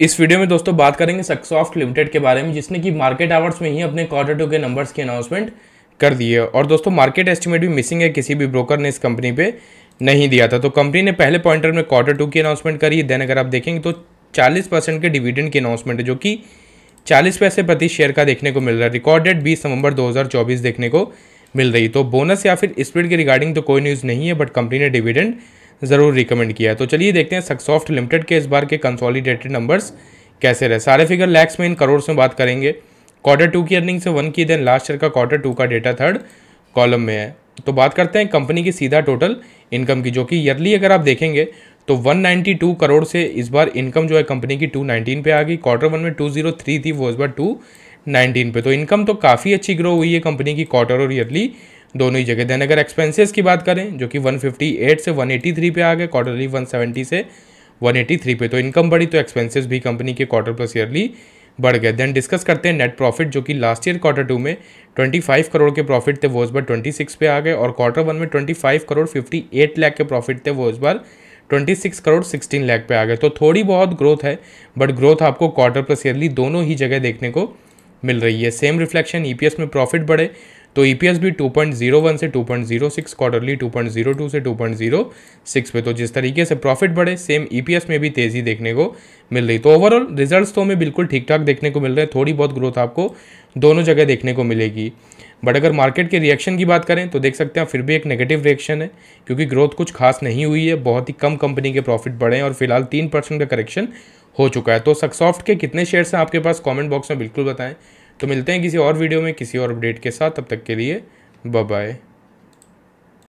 इस वीडियो में दोस्तों बात करेंगे सक्सॉफ्ट लिमिटेड के बारे में जिसने कि मार्केट आवर्स में ही अपने क्वार्टर टू के नंबर्स की अनाउंसमेंट कर दी है और दोस्तों मार्केट एस्टिमेट भी मिसिंग है किसी भी ब्रोकर ने इस कंपनी पे नहीं दिया था तो कंपनी ने पहले पॉइंटर में क्वार्टर टू की अनाउंसमेंट करी देन अगर आप देखेंगे तो चालीस परसेंट के डिविडेंड की अनाउंसमेंट है जो कि चालीस पैसे प्रति शेयर का देखने को मिल रहा है रिकॉर्डेड बीस नवंबर दो देखने को मिल रही तो बोनस या फिर स्प्रिट की रिगार्डिंग तो कोई न्यूज़ नहीं है बट कंपनी ने डिविडेंड ज़रूर रिकमेंड किया है तो चलिए देखते हैं सक्सॉफ्ट लिमिटेड के इस बार के कंसॉलिडेटेड नंबर्स कैसे रहे सारे फिगर लैक्स में इन करोड़ में बात करेंगे क्वार्टर टू की अर्निंग से वन की देन लास्ट ईयर का क्वार्टर टू का डेटा थर्ड कॉलम में है तो बात करते हैं कंपनी की सीधा टोटल इनकम की जो कि ईयरली अगर आप देखेंगे तो 192 करोड़ से इस बार इनकम जो है कंपनी की 219 पे आ गई क्वार्टर वन में 203 थी वो इस बार 219 पे तो इनकम तो काफ़ी अच्छी ग्रो हुई है कंपनी की क्वार्टर और ईयरली दोनों ही जगह देन अगर एक्सपेंसेस की बात करें जो कि 158 से 183 पे आ गए क्वार्टरली 170 से 183 पे तो इनकम बढ़ी तो एक्सपेंसेस भी कंपनी के क्वार्टर प्लस ईयरली बढ़ गए देन डिस्कस करते हैं नेट प्रॉफिट जो कि लास्ट ईयर क्वार्टर टू में 25 करोड़ के प्रॉफिट थे वो इस बार 26 पे आ गए और क्वार्टर वन में 25 करोड़ 58 लैख के प्रॉफिट थे वो इस बार 26 करोड़ 16 लाख पे आ गए तो थोड़ी बहुत ग्रोथ है बट ग्रोथ आपको क्वार्टर प्लस ईयरली दोनों ही जगह देखने को मिल रही है सेम रिफ्लेक्शन ईपीएस में प्रॉफिट बढ़े तो ई e भी 2.01 से 2.06 क्वार्टरली 2.02 से 2.06 पे तो जिस तरीके से प्रॉफिट बढ़े सेम ई e में भी तेज़ी देखने को मिल रही तो ओवरऑल रिजल्ट तो हमें बिल्कुल ठीक ठाक देखने को मिल रहे हैं थोड़ी बहुत ग्रोथ आपको दोनों जगह देखने को मिलेगी बट अगर मार्केट के रिएक्शन की बात करें तो देख सकते हैं फिर भी एक नेगेटिव रिएक्शन है क्योंकि ग्रोथ कुछ खास नहीं हुई है बहुत ही कम कंपनी के प्रॉफिट बढ़े हैं और फिलहाल तीन परसेंट का करेक्शन हो चुका है तो सक्सॉफ्ट के कितने शेयर्स हैं आपके पास कमेंट बॉक्स में बिल्कुल बताएं तो मिलते हैं किसी और वीडियो में किसी और अपडेट के साथ तब तक के लिए बाय